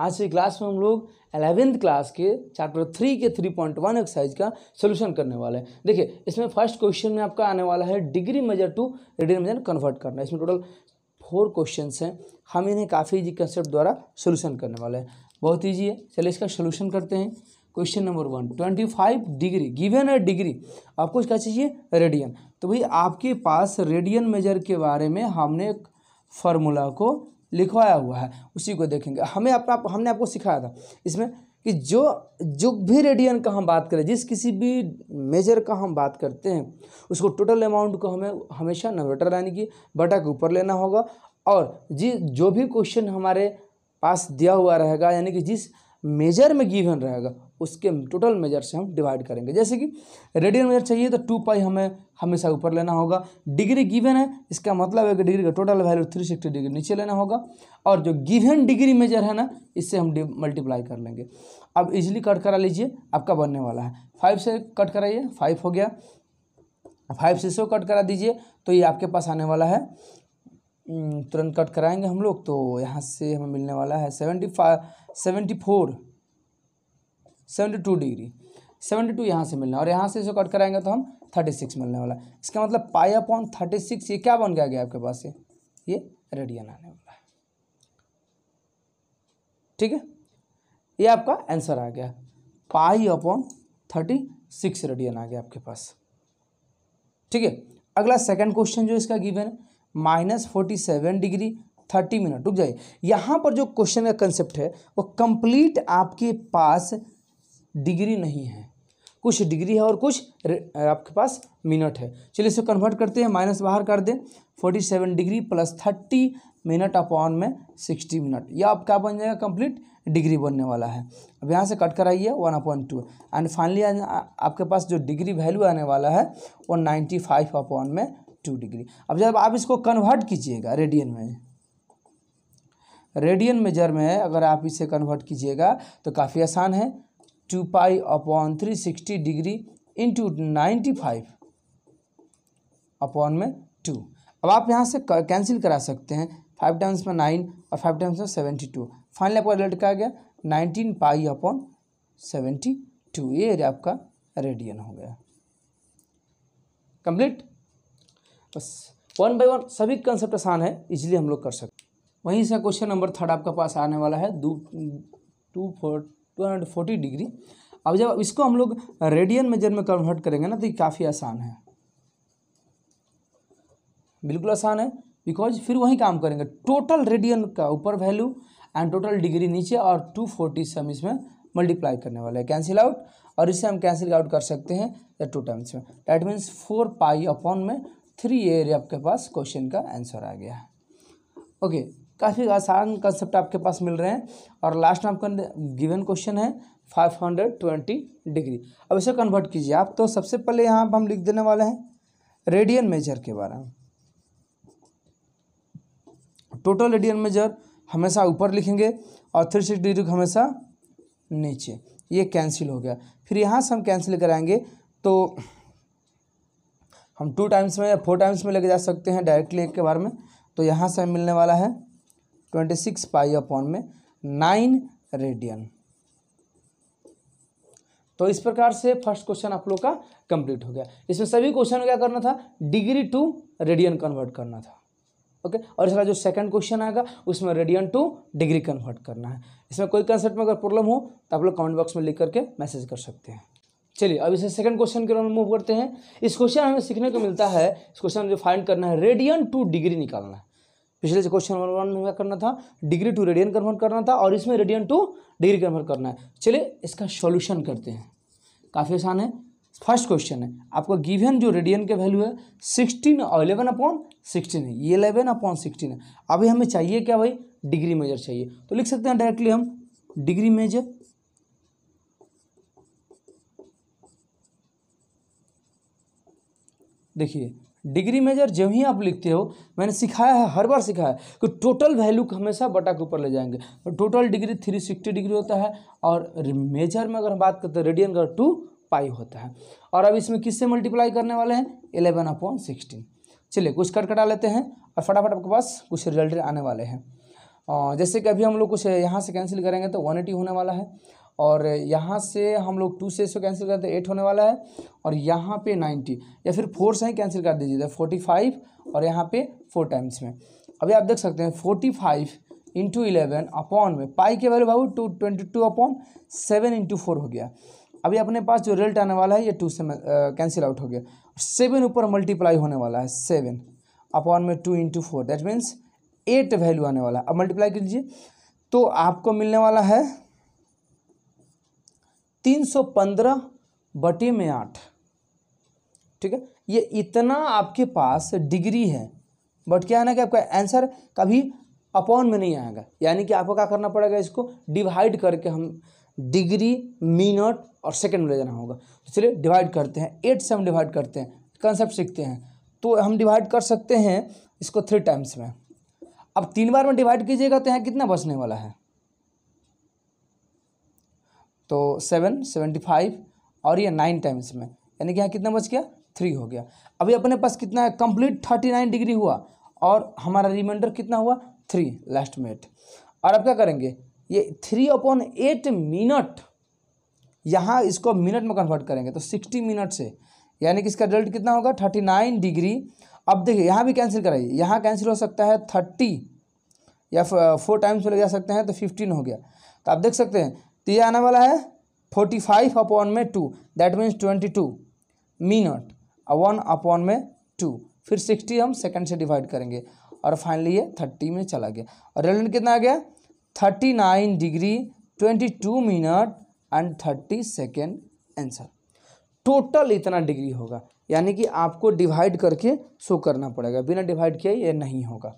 आज की क्लास में हम लोग एलेवेंथ क्लास के चैप्टर थ्री के थ्री पॉइंट वन एक्सरसाइज का सोल्यूशन करने वाले हैं देखिए इसमें फर्स्ट क्वेश्चन में आपका आने वाला है degree measure to radian measure convert करना इसमें टोटल फोर क्वेश्चन हैं हम इन्हें काफ़ी इजी कंसेप्ट द्वारा सोल्यूशन करने वाले हैं बहुत ईजी है चलिए इसका सोल्यूशन करते हैं question number one twenty five degree given है डिग्री आपको क्या चाहिए रेडियन तो भाई आपके पास रेडियन मेजर के बारे में हमने एक फार्मूला को लिखवाया हुआ है उसी को देखेंगे हमें अपना हमने आपको सिखाया था इसमें कि जो जो भी रेडियन का हम बात करें जिस किसी भी मेजर का हम बात करते हैं उसको टोटल अमाउंट को हमें हमेशा नवेटर यानी कि बटा के ऊपर लेना होगा और जी जो भी क्वेश्चन हमारे पास दिया हुआ रहेगा यानी कि जिस मेजर में गिवन रहेगा उसके टोटल मेजर से हम डिवाइड करेंगे जैसे कि रेडियन मेजर चाहिए तो टू पाई हमें हमेशा ऊपर लेना होगा डिग्री गिवन है इसका मतलब है कि डिग्री का total value three sixty degree नीचे लेना होगा और जो गिवन डिग्री मेजर है ना इससे हम मल्टीप्लाई कर लेंगे अब इजिली कट करा लीजिए आपका बनने वाला है फाइव से कट कराइए फाइव हो गया फाइव से सो कट करा दीजिए तो ये आपके पास आने वाला है तुरंत कट कराएंगे हम लोग तो यहाँ से हमें मिलने वाला है seventy five seventy four seventy two degree seventy two यहाँ से मिलना और यहाँ से इसे कट कराएंगे तो हम थर्टी सिक्स मिलने वाला है इसका मतलब पाई अपॉन थर्टी सिक्स ये क्या बन गया गया आपके पास ये ये रेडियन आने वाला है ठीक है ये आपका आंसर आ गया pi upon thirty six radian आ गया आपके पास ठीक है अगला सेकंड क्वेश्चन जो इसका गिवन है minus forty seven degree thirty minute रुक जाइए यहाँ पर जो क्वेश्चन का कंसेप्ट है वो कंप्लीट आपके पास डिग्री नहीं है कुछ डिग्री है और कुछ आपके पास मिनट है चलिए इसे कन्वर्ट करते हैं माइनस बाहर कर दें forty seven degree plus thirty minute upon में सिक्सटी मिनट यह क्या बन जाएगा कंप्लीट डिग्री बनने वाला है अब यहाँ से कट कराइए one upon two and finally आपके पास जो डिग्री वैल्यू आने वाला है वो नाइन्टी फाइव अपॉन में टू डिग्री अब जब आप इसको कन्वर्ट कीजिएगा रेडियन में रेडियन मेजर में अगर आप इसे कन्वर्ट कीजिएगा तो काफ़ी आसान है two pi upon three sixty degree into ninety five upon में टू अब आप यहाँ से कैंसिल करा सकते हैं फाइव टाइम्स में नाइन और फाइव टाइम्स में सेवेंटी टू फाइनल आपका रिजल्ट क्या गया nineteen pi upon seventy two ये आपका रेडियन हो गया कंप्लीट बस वन बाई वन सभी कंसेप्ट आसान है इजीली हम लोग कर सकते वहीं से क्वेश्चन नंबर थर्ड आपका पास आने वाला है दू two four two hundred forty degree अब जब इसको हम लोग रेडियन मेजर में कन्वर्ट करेंगे ना तो ये काफ़ी आसान है बिल्कुल आसान है बिकॉज फिर वही काम करेंगे टोटल रेडियन का ऊपर वैल्यू एंड टोटल डिग्री नीचे और टू फोर्टी से हम इसमें मल्टीप्लाई करने वाले हैं कैंसिल आउट और इसे हम कैंसिल आउट कर सकते हैं टू टाइम्स में that means four pi upon में थ्री एरिया आपके पास क्वेश्चन का आंसर आ गया ओके काफ़ी आसान कंसेप्ट आपके पास मिल रहे हैं और लास्ट में आपका गिवन क्वेश्चन है फाइव हंड्रेड ट्वेंटी डिग्री अब इसे कन्वर्ट कीजिए आप तो सबसे पहले यहाँ पर हम लिख देने वाले हैं रेडियन मेजर के बारे में टोटल रेडियन मेजर हमेशा ऊपर लिखेंगे और थ्री सिक्स डिग्री हमेशा नीचे ये कैंसिल हो गया फिर यहाँ से हम कैंसिल कराएंगे तो हम टू टाइम्स में या फोर टाइम्स में लेके जा सकते हैं डायरेक्टली एक के बार में तो यहाँ से हमें मिलने वाला है ट्वेंटी सिक्स पाई अपॉन में नाइन रेडियन तो इस प्रकार से फर्स्ट क्वेश्चन आप लोग का कंप्लीट हो गया इसमें सभी क्वेश्चन क्या करना था डिग्री टू रेडियन कन्वर्ट करना था ओके okay? और इसका जो सेकंड क्वेश्चन आएगा उसमें रेडियन टू डिग्री कन्वर्ट करना है इसमें कोई कंसेप्ट में अगर प्रॉब्लम हो तो आप लोग कमेंट बॉक्स में लिख करके मैसेज कर सकते हैं चलिए अब इसे सेकंड क्वेश्चन की ओर मूव करते हैं इस क्वेश्चन हमें सीखने को मिलता है इस क्वेश्चन हमें फाइंड करना है रेडियन टू डिग्री निकालना है पिछले से क्वेश्चन नंबर वन में क्या करना था डिग्री टू रेडियन कन्वर्ट करना था और इसमें रेडियन टू डिग्री कन्वर्ट करना है चलिए इसका सॉल्यूशन करते हैं काफ़ी आसान है फर्स्ट क्वेश्चन है आपको गिवन जो रेडियन के वैल्यू है सिक्सटीन और इलेवन अपॉन सिक्सटीन है ये इलेवन अपॉन सिक्सटीन है अभी हमें चाहिए क्या भाई डिग्री मेजर चाहिए तो लिख सकते हैं डायरेक्टली हम डिग्री मेजर देखिए डिग्री मेजर जब ही आप लिखते हो मैंने सिखाया है हर बार सिखाया है कि टोटल वैल्यू हमेशा बटा के ऊपर ले जाएंगे total degree three sixty degree होता है और मेजर में अगर हम बात करते हैं रेडियन का टू पाई होता है और अब इसमें किससे मल्टीप्लाई करने वाले हैं एलेवन अपॉन सिक्सटीन चलिए कुछ कट कटा लेते हैं और फटाफट आपके पास कुछ रिजल्ट आने वाले हैं जैसे कि अभी हम लोग कुछ यहाँ से कैंसिल करेंगे तो वन एटी होने वाला है और यहाँ से हम लोग टू से इसको कैंसिल करते हैं एट होने वाला है और यहाँ पे नाइन्टी या फिर फोर से ही कैंसिल कर दीजिए फोर्टी तो फाइव और यहाँ पे फोर टाइम्स में अभी आप देख सकते हैं forty five into eleven upon में पाई के वैल्यू भाई two twenty two upon seven into four हो गया अभी अपने पास जो रिजल्ट आने वाला है ये टू से कैंसिल आउट हो गया सेवन ऊपर मल्टीप्लाई होने वाला है सेवन अपॉन में two into four that means eight value आने वाला है अब मल्टीप्लाई कीजिए तो आपको मिलने वाला है तीन सौ पंद्रह बटे में आठ ठीक है ये इतना आपके पास डिग्री है बट क्या है ना कि आपका आंसर कभी अपॉन में नहीं आएगा यानी कि आपको क्या करना पड़ेगा इसको डिवाइड करके हम डिग्री मिनट और सेकंड में ले जाना होगा तो चलिए डिवाइड करते हैं एट से हम डिवाइड करते हैं कंसेप्ट सीखते हैं तो हम डिवाइड कर सकते हैं इसको थ्री टाइम्स में अब तीन बार में डिवाइड कीजिएगा तो यहाँ कितना बचने वाला है तो सेवन सेवेंटी फाइव और ये नाइन टाइम्स में यानी कि यहाँ कितना बच गया थ्री हो गया अभी अपने पास कितना है कंप्लीट थर्टी नाइन डिग्री हुआ और हमारा रिमाइंडर कितना हुआ थ्री लास्ट में एट और अब क्या करेंगे ये थ्री अपॉन एट मिनट यहाँ इसको मिनट में कन्वर्ट करेंगे तो सिक्सटी मिनट से यानी कि इसका रिजल्ट कितना होगा थर्टी नाइन डिग्री अब देखिए यहाँ भी कैंसिल कराइए यहाँ कैंसिल हो सकता है थर्टी या फोर टाइम्स में ले जा सकते हैं तो फिफ्टीन हो गया तो आप देख सकते हैं तो ये आने वाला है फोर्टी फाइव अपॉन में two that means twenty two minute और वन अपॉन में टू फिर सिक्सटी हम सेकंड से डिवाइड करेंगे और फाइनली ये थर्टी में चला गया और रेलेंट कितना आ गया thirty nine degree twenty two minute and thirty second answer total इतना डिग्री होगा यानी कि आपको डिवाइड करके शो करना पड़ेगा बिना डिवाइड किए ये नहीं होगा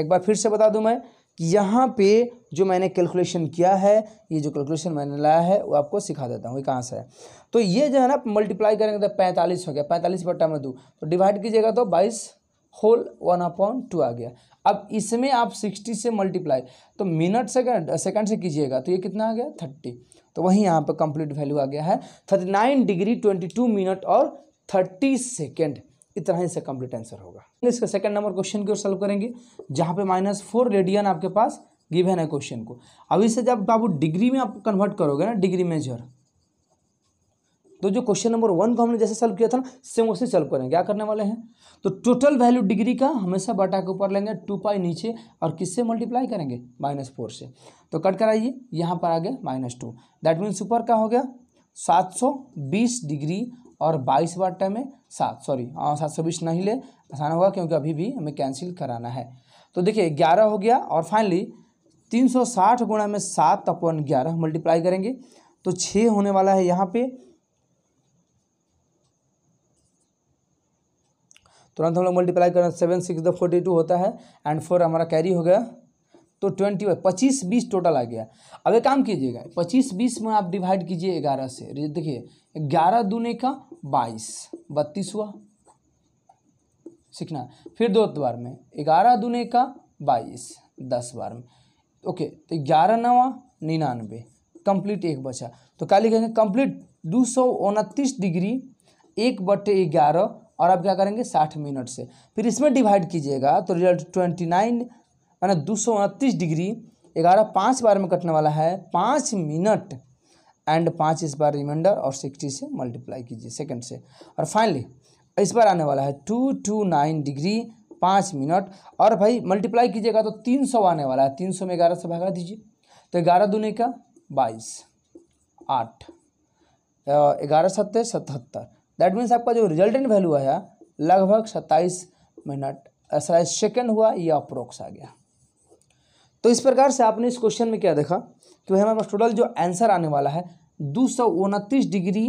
एक बार फिर से बता दूं मैं यहाँ पे जो मैंने कैलकुलेशन किया है ये जो कैलकुलेशन मैंने लाया है वो आपको सिखा देता हूँ ये कहाँ से है तो ये जो है ना मल्टीप्लाई करेंगे तो पैंतालीस हो गया पैंतालीस बट्टा में दो तो डिवाइड कीजिएगा तो बाईस होल वन अपॉन टू आ गया अब इसमें आप सिक्सटी से मल्टीप्लाई तो मिनट सेकंड सेकंड से कीजिएगा तो ये कितना आ गया थर्टी तो वहीं यहाँ पर कंप्लीट वैल्यू आ गया है thirty nine degree twenty two minute और थर्टी सेकेंड इतना ही से कंप्लीट आंसर होगा इसका सेकंड नंबर क्वेश्चन की ओर सॉल्व करेंगे जहाँ पे माइनस फोर रेडियन आपके पास गिवन है क्वेश्चन को अभी से जब बाबू डिग्री में आप कन्वर्ट करोगे ना डिग्री मेजर तो जो क्वेश्चन नंबर वन को हमने जैसे सॉल्व किया था ना सेम वैसे सॉल्व करेंगे क्या करने वाले हैं तो टोटल वैल्यू डिग्री का हमेशा बटा के ऊपर लेंगे टू पाई नीचे और किससे मल्टीप्लाई करेंगे माइनस फोर से तो कट कराइए यहाँ पर आ गया माइनस टू दैट मीन्स ऊपर का हो गया सात सौ बीस डिग्री और बाईस बाटे में सात सॉरी हाँ, सात सौ बीस नहीं ले आसान होगा क्योंकि अभी भी हमें कैंसिल कराना है तो देखिए ग्यारह हो गया और फाइनली तीन सौ साठ गुणा में सात अपन ग्यारह मल्टीप्लाई करेंगे तो छः होने वाला है यहाँ पे तुरंत हम लोग मल्टीप्लाई करें seven six the forty two होता है एंड फोर हमारा कैरी हो गया तो ट्वेंटी वाई पच्चीस बीस टोटल आ गया अब एक काम कीजिएगा पच्चीस बीस में आप डिवाइड कीजिए ग्यारह से देखिए ग्यारह दूने का बाईस बत्तीस हुआ सीखना फिर दो बार में ग्यारह दूने का बाईस दस बार में ओके तो ग्यारह नवा निन्यानवे कंप्लीट एक बचा तो क्या लिखेंगे कंप्लीट दो सौ उनतीस डिग्री एक बटे ग्यारह और आप क्या करेंगे साठ मिनट से फिर इसमें डिवाइड कीजिएगा तो रिजल्ट ट्वेंटी नाइन माना दो सौ उनतीस डिग्री ग्यारह पाँच बार में कटने वाला है पाँच मिनट एंड पाँच इस बार रिमाइंडर और सिक्सटी से मल्टीप्लाई कीजिए सेकंड से और फाइनली इस बार आने वाला है टू टू नाइन डिग्री पाँच मिनट और भाई मल्टीप्लाई कीजिएगा तो तीन सौ आने वाला है तीन सौ में ग्यारह से भागा दीजिए तो ग्यारह दूने का बाईस आठ ग्यारह सत्तर सतहत्तर दैट मीन्स आपका जो रिजल्टेंट वैल्यू आया लगभग सत्ताईस मिनट सत्ताईस सेकेंड हुआ या अप्रोक्स आ गया तो इस प्रकार से आपने इस क्वेश्चन में क्या देखा कि भाई हमारे टोटल जो आंसर आने वाला है दो सौ उनतीस डिग्री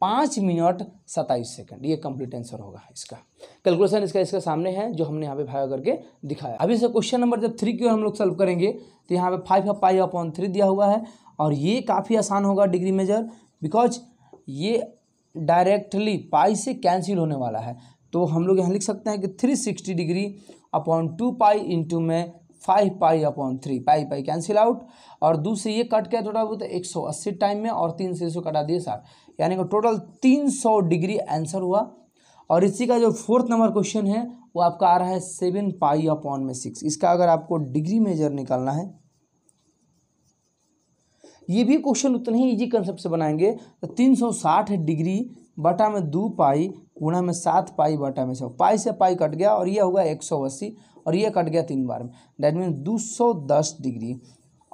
पाँच मिनट सत्ताईस सेकंड ये कंप्लीट आंसर होगा इसका कैलकुलेशन इसका इसका सामने है जो हमने यहाँ पे भागा करके दिखाया अभी से क्वेश्चन नंबर जब थ्री की ओर हम लोग सॉल्व करेंगे तो यहाँ पे फाइव या पाई अपॉन थ्री दिया हुआ है और ये काफ़ी आसान होगा डिग्री मेजर बिकॉज ये डायरेक्टली पाई से कैंसिल होने वाला है तो हम लोग यहाँ लिख सकते हैं कि three sixty degree upon two pi into में five pi upon three pi pi cancel out और दूसरी ये कट गया टोटल वो तो एक सौ अस्सी टाइम में और तीन से सौ कटा दिए सर यानी कि टोटल तीन सौ डिग्री आंसर हुआ और इसी का जो फोर्थ नंबर क्वेश्चन है वो आपका आ रहा है सेवन पाई अपॉन में सिक्स इसका अगर आपको डिग्री मेजर निकालना है ये भी क्वेश्चन उतने ही इजी कंसेप्ट से बनाएंगे तो तीन सौ साठ डिग्री बटा में दो पाई गुणा में सात पाई बटा में सौ पाई से पाई कट गया और ये होगा एक सौ अस्सी और ये कट गया तीन बार में दैट मीन दो सौ दस डिग्री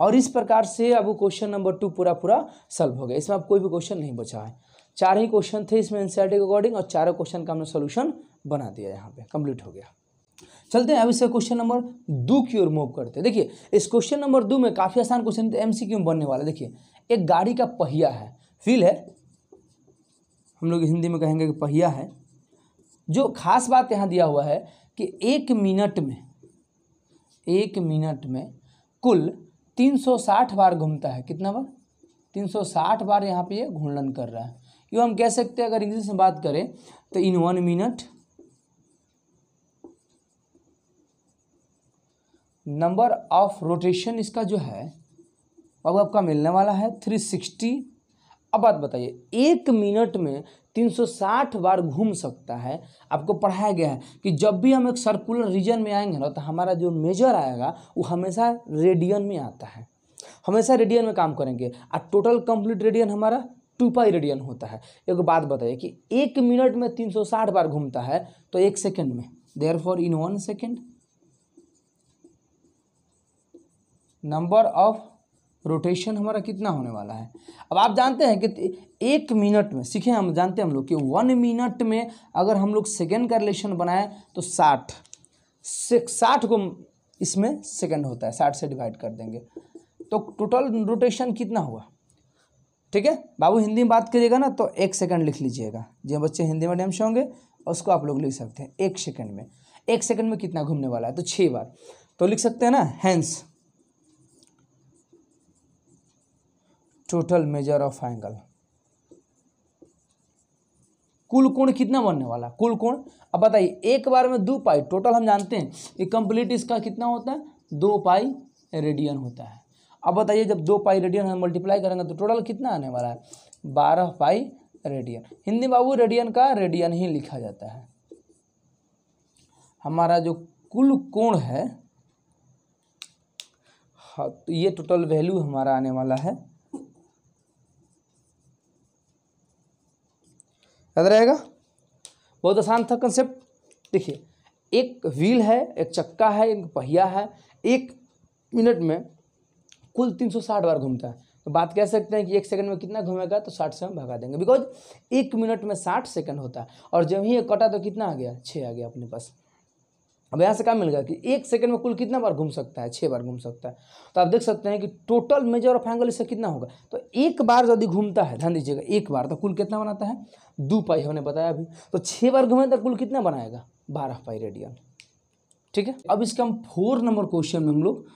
और इस प्रकार से अब क्वेश्चन नंबर टू पूरा पूरा सॉल्व हो गया इसमें अब कोई भी क्वेश्चन नहीं बचा है चार ही क्वेश्चन थे इसमें एन के अकॉर्डिंग और चारों क्वेश्चन का हमने सोल्यूशन बना दिया यहाँ पे कंप्लीट हो गया चलते हैं अब इसे क्वेश्चन नंबर दो की ओर मूव करते हैं देखिए इस क्वेश्चन नंबर दो में काफ़ी आसान क्वेश्चन एम सी क्यू में बनने वाला देखिए एक गाड़ी का पहिया है फील है हम लोग हिंदी में कहेंगे कि पहिया है जो खास बात यहाँ दिया हुआ है कि एक मिनट में एक मिनट में कुल 360 बार घूमता है कितना बार 360 बार यहाँ पे ये घूर्णन कर रहा है यू हम कह सकते हैं अगर इंग्लिश में बात करें तो in one minute number of rotation इसका जो है अब आपका मिलने वाला है थ्री सिक्सटी अब बात बताइए एक मिनट में 360 बार घूम सकता है आपको पढ़ाया गया है कि जब भी हम एक सर्कुलर रीजन में आएंगे ना तो हमारा जो मेजर आएगा वो हमेशा रेडियन में आता है हमेशा रेडियन में काम करेंगे और टोटल कंप्लीट रेडियन हमारा टू पाई रेडियन होता है एक बात बताइए कि एक मिनट में 360 बार घूमता है तो एक सेकेंड में therefore in one second number of rotation हमारा कितना होने वाला है अब आप जानते हैं कि एक मिनट में सीखें हम जानते हैं हम लोग कि वन मिनट में अगर हम लोग सेकेंड का रिलेशन बनाएं तो साठ साठ को इसमें सेकेंड होता है साठ से डिवाइड कर देंगे तो टोटल रोटेशन कितना हुआ ठीक है बाबू हिंदी में बात करिएगा ना तो एक सेकेंड लिख लीजिएगा जो हाँ, बच्चे हिंदी मीडियम से होंगे उसको आप लोग लिख सकते हैं एक सेकेंड में एक सेकेंड में कितना घूमने वाला है तो छः बार तो लिख सकते हैं ना hence total measure of angle कुल कोण कितना बनने वाला कुल कोण अब बताइए एक बार में दो पाई टोटल हम जानते हैं कि कंप्लीट इसका कितना होता है दो पाई रेडियन होता है अब बताइए जब दो पाई रेडियन हम मल्टीप्लाई करेंगे तो टोटल कितना आने वाला है बारह पाई रेडियन हिंदी बाबू रेडियन का रेडियन ही लिखा जाता है हमारा जो कुल कोण है हाँ तो ये टोटल वैल्यू हमारा आने वाला है याद रहेगा बहुत आसान था कंसेप्ट देखिए एक व्हील है एक चक्का है एक पहिया है एक मिनट में कुल 360 बार घूमता है तो बात कह सकते हैं कि एक सेकंड में कितना घूमेगा तो 60 से हम भगा देंगे बिकॉज एक मिनट में 60 सेकंड होता है और जब ही ये कटा तो कितना आ गया छः आ गया अपने पास अब यहाँ से क्या मिल गया कि एक सेकंड में कुल कितना बार घूम सकता है छः बार घूम सकता है तो आप देख सकते हैं कि टोटल मेजर ऑफ एंगल इसका कितना होगा तो एक बार यदि घूमता है ध्यान दीजिएगा एक बार तो कुल कितना बनाता है दो पाई हमने बताया अभी तो छः बार घूमे तो कुल कितना बनाएगा बारह पाई रेडियन ठीक है अब इसका हम फोर नंबर क्वेश्चन में हम लोग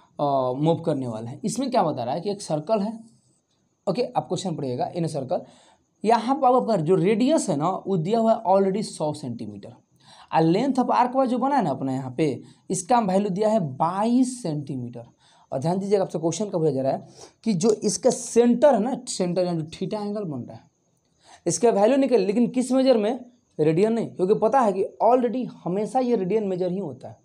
मूव करने वाले हैं इसमें क्या बता रहा है कि एक सर्कल है ओके आप क्वेश्चन पढ़िएगा इन सर्कल यहाँ पर जो रेडियस है ना वो दिया हुआ है ऑलरेडी सौ सेंटीमीटर और लेंथ ऑफ आर्क वाला जो बना है ना अपना यहाँ पे इसका वैल्यू दिया है बाईस सेंटीमीटर और ध्यान दीजिएगा आपसे क्वेश्चन का पूछा जा रहा है कि जो इसका सेंटर है ना सेंटर जो ठीटा एंगल बन रहा है इसका वैल्यू निकल लेकिन किस मेजर में रेडियन नहीं क्योंकि पता है कि ऑलरेडी हमेशा ये रेडियन मेजर ही होता है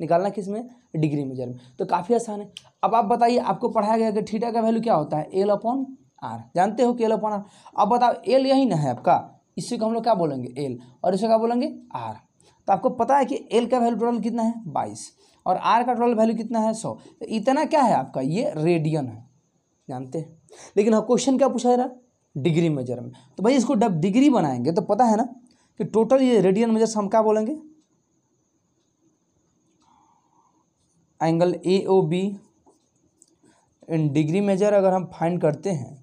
निकालना किस में डिग्री मेजर में तो काफ़ी आसान है अब आप बताइए आपको पढ़ाया गया कि थीटा का वैल्यू क्या होता है एल अपॉन आर जानते हो कि एल अपॉन आर अब बताओ एल यही ना है आपका इसी को हम लोग क्या बोलेंगे एल और इसे क्या बोलेंगे आर तो आपको पता है कि एल का वैल्यू टोटल कितना है बाईस और आर का टोटल वैल्यू कितना है सौ तो इतना क्या है आपका ये रेडियन है जानते हैं लेकिन हाँ क्वेश्चन क्या पूछा जा डिग्री मेजर में तो भाई इसको डब डिग्री बनाएंगे तो पता है ना कि टोटल ये रेडियन मेजर हम क्या बोलेंगे angle A O B in degree measure अगर हम फाइंड करते हैं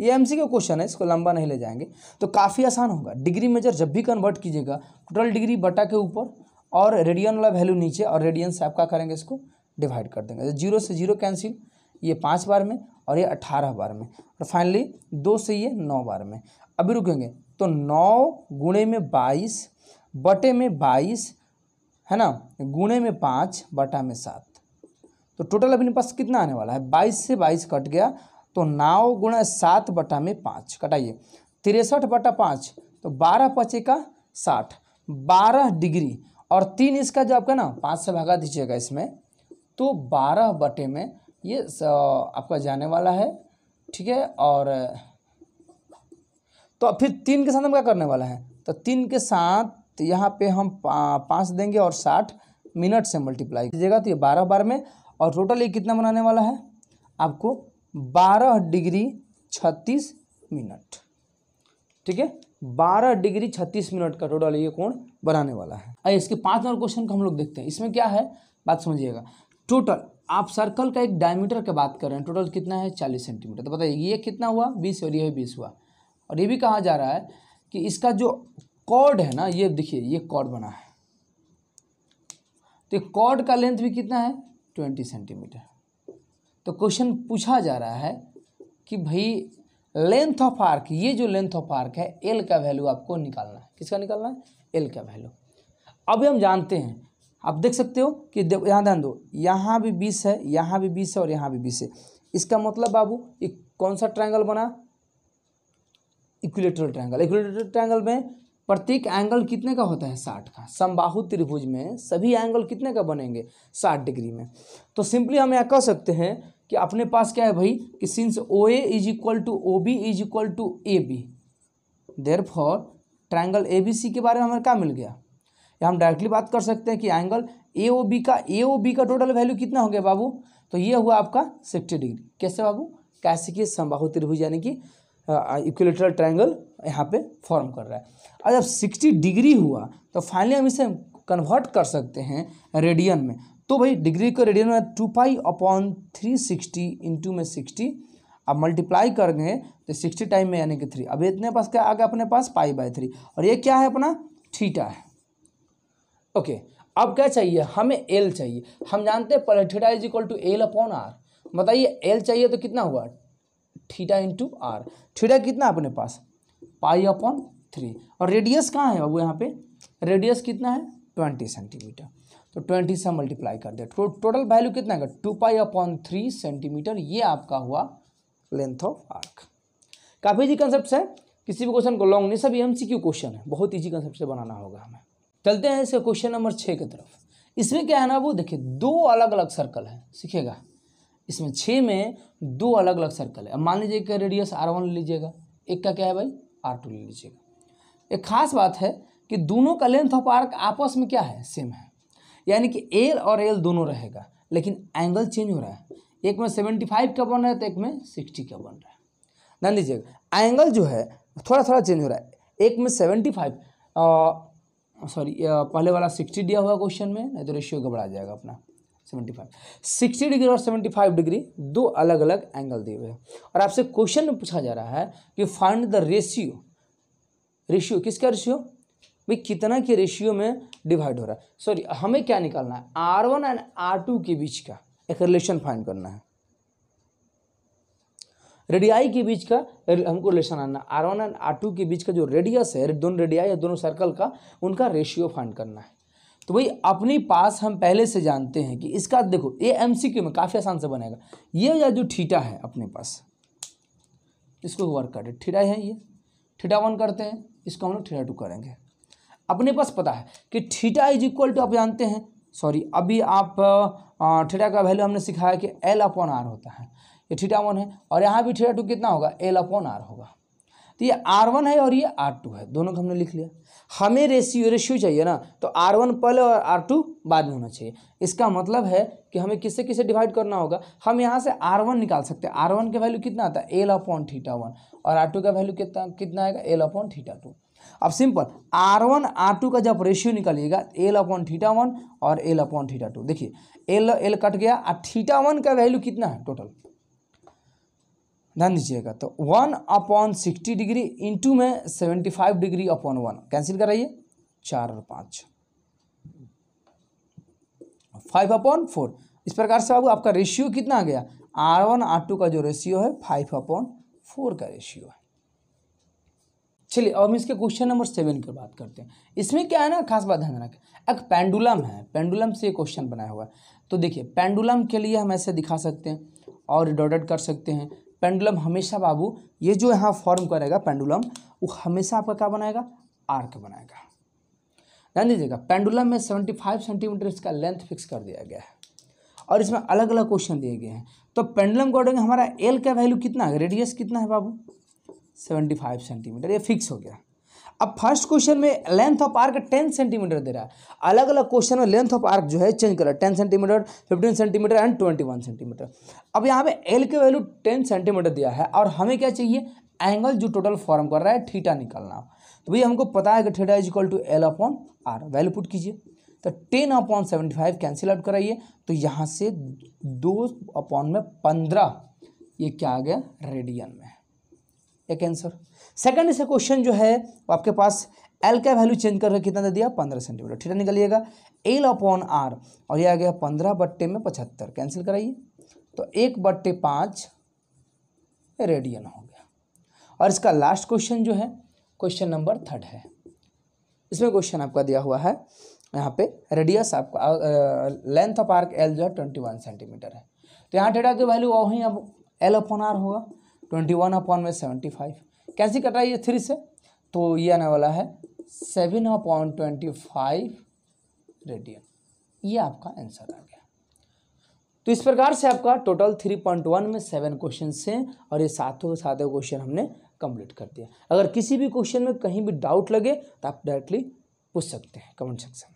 ये एम सी का क्वेश्चन है इसको लंबा नहीं ले जाएंगे तो काफ़ी आसान होगा डिग्री मेजर जब भी कन्वर्ट कीजिएगा टोटल डिग्री बटा के ऊपर और रेडियन वाला वैल्यू नीचे और रेडियन से आप क्या करेंगे इसको डिवाइड कर देंगे जीरो से जीरो कैंसिल ये पाँच बार में और ये अट्ठारह बार में और फाइनली दो से ये नौ बार में अभी रुकेंगे तो नौ गुणे में बाईस बटे में बाईस है ना गुणे में पाँच बटा में सात तो टोटल अपने पास कितना आने वाला है बाईस से बाईस कट गया तो नौ गुणा सात बटा में पाँच कटाइए तिरसठ बटा पाँच तो बारह पचे का साठ बारह डिग्री और तीन इसका जो आपका ना पाँच से भागा दीजिएगा इसमें तो बारह बटे में ये आपका जाने वाला है ठीक है और तो फिर तीन के साथ हम क्या करने वाला है तो तीन के साथ यहाँ पे हम पाँच देंगे और साठ मिनट से मल्टीप्लाई कीजिएगा तो ये बारह बार में और टोटल ये कितना बनाने वाला है आपको बारह डिग्री छत्तीस मिनट ठीक है बारह डिग्री छत्तीस मिनट का टोटल ये कोण बनाने वाला है अरे इसके पाँच नंबर क्वेश्चन को हम लोग देखते हैं इसमें क्या है बात समझिएगा टोटल आप सर्कल का एक डायमीटर का बात कर रहे हैं टोटल कितना है चालीस सेंटीमीटर तो बताइए ये कितना हुआ बीस और ये बीस हुआ और ये भी कहा जा रहा है कि इसका जो कॉर्ड है ना ये देखिए ये कॉर्ड बना है तो कॉर्ड का लेंथ भी कितना है ट्वेंटी सेंटीमीटर तो क्वेश्चन पूछा जा रहा है कि भाई लेंथ ऑफ आर्क ये जो लेंथ ऑफ आर्क है एल का वैल्यू आपको निकालना है किसका निकालना है एल का वैल्यू अब हम जानते हैं आप देख सकते हो कि यहाँ ध्यान दो यहाँ भी बीस है यहाँ भी बीस है और यहाँ भी बीस है इसका मतलब बाबू ये कौन सा ट्रायंगल बना इक्विलेटरल ट्रायंगल इक्विलेटरल ट्रायंगल में प्रत्येक एंगल कितने का होता है साठ का समबाहु त्रिभुज में सभी एंगल कितने का बनेंगे साठ डिग्री में तो सिंपली हम यहाँ कह सकते हैं कि अपने पास क्या है भाई कि since O A is equal to O B is equal to A B therefore triangle A B C के बारे में हमें क्या मिल गया या हम डायरेक्टली बात कर सकते हैं कि एंगल ए ओ बी का ए ओ बी का टोटल वैल्यू कितना हो गया बाबू तो ये हुआ आपका सिक्सटी डिग्री कैसे बाबू कैसे कि समबाहु त्रिभुज यानी कि इक्विलेटरल ट्राइंगल यहाँ पे फॉर्म कर रहा है और जब सिक्सटी डिग्री हुआ तो फाइनली हम इसे कन्वर्ट कर सकते हैं रेडियन में तो भाई डिग्री का रेडियन में two pi upon three sixty into में सिक्सटी अब मल्टीप्लाई कर गए तो सिक्सटी टाइम में यानी कि थ्री अब इतने पास क्या आ गया अपने पास पाई बाई थ्री और ये क्या है अपना थीटा है ओके अब क्या चाहिए हमें एल चाहिए हम जानते हैं पहले theta is equal to L upon R बताइए एल चाहिए तो कितना हुआ थीटा इंटू आर थीटा कितना अपने पास पाई अपॉन थ्री और रेडियस कहाँ है बाबू यहाँ पे रेडियस कितना है ट्वेंटी सेंटीमीटर तो ट्वेंटी से मल्टीप्लाई कर दिया टोटल वैल्यू कितना है two pi upon three centimetre ये आपका हुआ लेंथ ऑफ आर्क काफ़ी इजी कंसेप्ट है किसी भी क्वेश्चन को लॉन्ग नहीं सब एम क्वेश्चन है बहुत ईजी कंसेप्ट से बनाना होगा हमें चलते हैं इसके क्वेश्चन नंबर छः की तरफ इसमें क्या है ना वो देखिए दो अलग अलग सर्कल है सीखेगा इसमें छः में दो अलग अलग सर्कल है अब मान लीजिए कि रेडियस आर वन ले लीजिएगा एक का क्या है भाई आर टू ले लीजिएगा एक खास बात है कि दोनों का लेंथ ऑफ आर्क आपस में क्या है सेम है यानी कि एल और एल दोनों रहेगा लेकिन एंगल चेंज हो रहा है एक में सेवेंटी फाइव का बन रहा है तो एक में सिक्सटी का बन रहा है ध्यान दीजिएगा एंगल जो है थोड़ा थोड़ा चेंज हो रहा है एक में सेवेंटी फाइव सॉरी पहले वाला सिक्सटी दिया हुआ क्वेश्चन में नहीं तो रेशियो बढ़ा जाएगा अपना सेवेंटी फाइव सिक्सटी डिग्री और सेवेंटी फाइव डिग्री दो अलग अलग एंगल दिए हुए हैं और आपसे क्वेश्चन में पूछा जा रहा है कि फाइंड द रेशियो रेशियो किसका रेशियो भाई कितना के रेशियो में डिवाइड हो रहा है सॉरी हमें क्या निकालना है R one and R two के बीच का एक रिलेशन फाइंड करना है रेडियाई के बीच का हमको रिलेशन आना R one and R two के बीच का जो रेडियस है दोनों रेडियाई या दोनों सर्कल का उनका रेशियो फाइंड करना है तो भाई अपनी पास हम पहले से जानते हैं कि इसका देखो ये एम सी क्यू में काफ़ी आसान से बनेगा ये या जो ठीटा है अपने पास इसको वर्क कर ठीठा है ये ठीठा वन करते हैं इसको हम लोग ठीठा टू करेंगे अपने पास पता है कि थीटा इज इक्वल टू आप जानते हैं सॉरी अभी आप थीटा का वैल्यू हमने सिखाया कि एल अपॉन आर होता है ये थीटा वन है और यहाँ भी थीटा टू कितना होगा एल अपॉन आर होगा तो ये आर वन है और ये आर टू है दोनों को हमने लिख लिया हमें रेशियो रेशियो चाहिए ना तो आर वन पहले और आर टू बाद में होना चाहिए इसका मतलब है कि हमें किससे किससे डिवाइड करना होगा हम यहाँ से आर वन निकाल सकते हैं आर वन का वैल्यू कितना आता है एल अपॉन थीटा वन और आर टू का वैल्यू कितना कितना आएगा एल अपॉन थीटा टू अब simple R one R two का जब रेशियो निकालिएगा एल अपॉन थीटा वन और एल अपॉन थीटा टू देखिए एल एल कट गया और थीटा वन का वैल्यू कितना है टोटल ध्यान दीजिएगा तो one upon sixty degree into में seventy five degree upon one cancel कराइए चार और पाँच फाइव अपॉन फोर इस प्रकार से बाबू आपका रेशियो कितना आ गया आर वन आर टू का जो रेशियो है फाइव अपॉन फोर का रेशियो है चलिए अब हम इसके क्वेश्चन नंबर सेवन की बात करते हैं इसमें क्या है ना खास बात ध्यान रखें एक पेंडुलम है पेंडुलम से क्वेश्चन बनाया हुआ है तो देखिए पेंडुलम के लिए हम ऐसे दिखा सकते हैं और डॉटेड कर सकते हैं पेंडुलम हमेशा बाबू ये जो यहाँ फॉर्म करेगा पेंडुलम वो हमेशा आपका क्या बनाएगा आर्क बनाएगा ध्यान दीजिएगा पेंडुलम में सेवेंटी फाइव सेंटीमीटर इसका लेंथ फिक्स कर दिया गया है और इसमें अलग अलग क्वेश्चन दिए गए हैं तो पेंडुलम अकॉर्डिंग हमारा एल का वैल्यू कितना है रेडियस कितना है बाबू सेवेंटी फाइव सेंटीमीटर ये फिक्स हो गया अब फर्स्ट क्वेश्चन में length of arc ten centimetre दे रहा है अलग अलग क्वेश्चन में लेंथ ऑफ आर्क जो है चेंज कर रहा है ten centimetre fifteen centimetre and twenty one centimetre अब यहाँ पे एल के वैल्यू टेन सेंटीमीटर दिया है और हमें क्या चाहिए एंगल जो टोटल फॉर्म कर रहा है ठीटा निकालना तो भैया हमको पता है कि theta is equal to L upon R value put कीजिए तो ten upon seventy five cancel out कराइए तो यहाँ से दो अपॉन में पंद्रह ये क्या आ गया रेडियन में एक आंसर सेकंड से क्वेश्चन जो है वो आपके पास एल का वैल्यू चेंज करके कितना दे दिया पंद्रह सेंटीमीटर ठीक है निकलिएगा एल अपॉन आर और ये आ गया पंद्रह बट्टे में पचहत्तर कैंसिल कराइए तो एक बट्टे पाँच रेडियन हो गया और इसका लास्ट क्वेश्चन जो है क्वेश्चन नंबर थर्ड है इसमें क्वेश्चन आपका दिया हुआ है यहाँ पे रेडियस आपका लेंथ ऑफ आर्क एल जो है ट्वेंटी वन सेंटीमीटर है तो यहाँ डेटा की वैल्यू ही अब एल अपॉन आर होगा ट्वेंटी वन अपॉन में सेवेंटी फाइव कैसे कट रहा है ये थ्री से तो ये आने वाला है seven upon twenty five radian ये आपका आंसर आ गया तो इस प्रकार से आपका टोटल थ्री पॉइंट वन में सेवन क्वेश्चन हैं और ये सातों के सातों क्वेश्चन हमने कंप्लीट कर दिया अगर किसी भी क्वेश्चन में कहीं भी डाउट लगे तो आप डायरेक्टली पूछ सकते हैं कमेंट सेक्शन